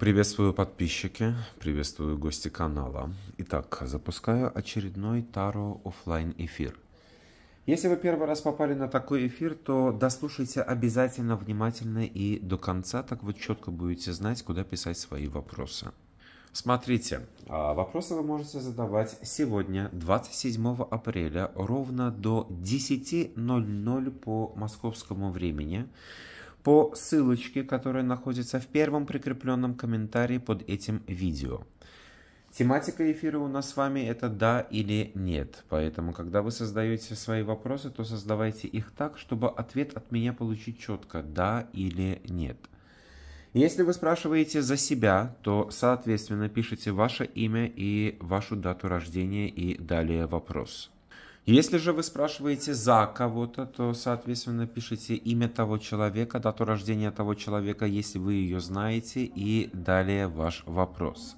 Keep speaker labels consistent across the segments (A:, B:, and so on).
A: Приветствую подписчики, приветствую гости канала. Итак, запускаю очередной Таро офлайн эфир. Если вы первый раз попали на такой эфир, то дослушайте обязательно внимательно и до конца, так вы четко будете знать, куда писать свои вопросы. Смотрите, а, вопросы вы можете задавать сегодня, 27 апреля, ровно до 10.00 по московскому времени по ссылочке, которая находится в первом прикрепленном комментарии под этим видео. Тематика эфира у нас с вами это «да» или «нет». Поэтому, когда вы создаете свои вопросы, то создавайте их так, чтобы ответ от меня получить четко «да» или «нет». Если вы спрашиваете за себя, то, соответственно, пишите ваше имя и вашу дату рождения и далее вопрос. Если же вы спрашиваете за кого-то, то, соответственно, пишите имя того человека, дату рождения того человека, если вы ее знаете, и далее ваш вопрос.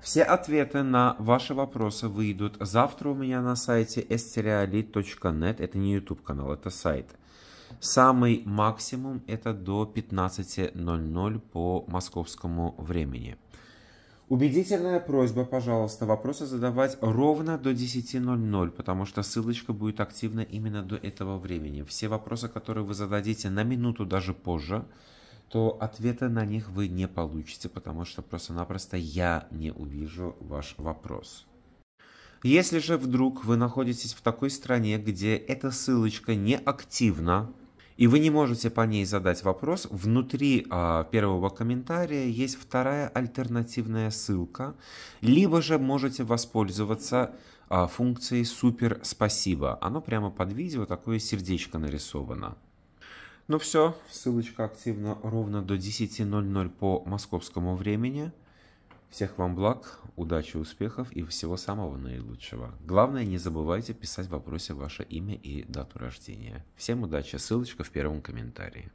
A: Все ответы на ваши вопросы выйдут завтра у меня на сайте esterialit.net. Это не YouTube канал, это сайт. Самый максимум это до 15.00 по московскому времени. Убедительная просьба, пожалуйста, вопросы задавать ровно до 10.00, потому что ссылочка будет активна именно до этого времени. Все вопросы, которые вы зададите на минуту даже позже, то ответа на них вы не получите, потому что просто-напросто я не увижу ваш вопрос. Если же вдруг вы находитесь в такой стране, где эта ссылочка не активна, и вы не можете по ней задать вопрос. Внутри а, первого комментария есть вторая альтернативная ссылка, либо же можете воспользоваться а, функцией «Супер спасибо». Оно прямо под видео такое сердечко нарисовано. Ну все, ссылочка активна ровно до 10.00 по московскому времени. Всех вам благ, удачи, успехов и всего самого наилучшего. Главное, не забывайте писать в вопросе ваше имя и дату рождения. Всем удачи, ссылочка в первом комментарии.